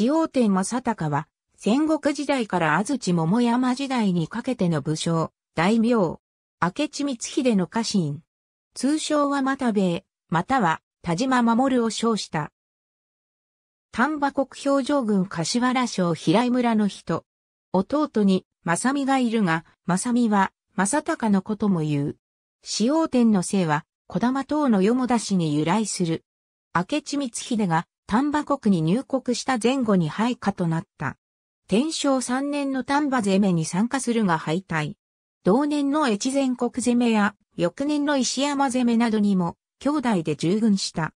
塩天正隆は、戦国時代から安土桃山時代にかけての武将、大名、明智光秀の家臣。通称は又兵衛、または田島守を称した。丹波国表情郡柏原省平井村の人。弟に正美がいるが、正美は正隆のことも言う。使用天の姓は、小玉等のよも出しに由来する。明智光秀が丹波国に入国した前後に配下となった。天正3年の丹波攻めに参加するが敗退。同年の越前国攻めや、翌年の石山攻めなどにも、兄弟で従軍した。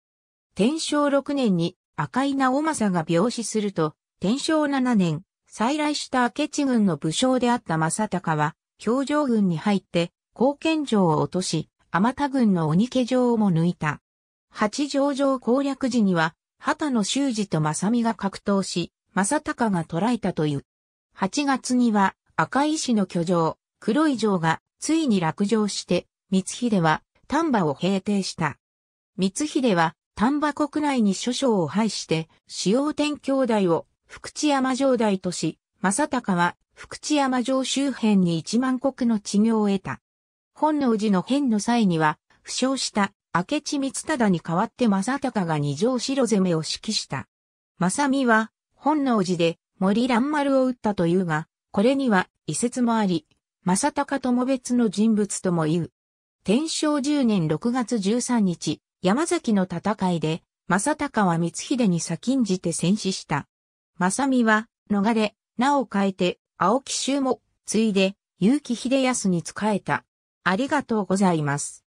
天正6年に赤井直政が病死すると、天正7年、再来した明智軍の武将であった正隆は、表情軍に入って、貢献城を落とし、天田軍の鬼家城をも抜いた。八条城攻略時には、畑野修二と正美が格闘し、正隆が捕らえたという。8月には赤石の居城、黒い城がついに落城して、光秀は丹波を平定した。光秀は丹波国内に諸将を廃して、使用天兄弟を福知山城代とし、正隆は福知山城周辺に一万国の地業を得た。本能寺の変の際には、負傷した明智光忠に代わって正隆が二条城攻めを指揮した。正美は、本能寺で森蘭丸を撃ったというが、これには遺説もあり、正隆とも別の人物とも言う。天正10年6月13日、山崎の戦いで、正隆は光秀に先んじて戦死した。正美は、逃れ、名を変えて、青木衆も、ついで、結城秀康に仕えた。ありがとうございます。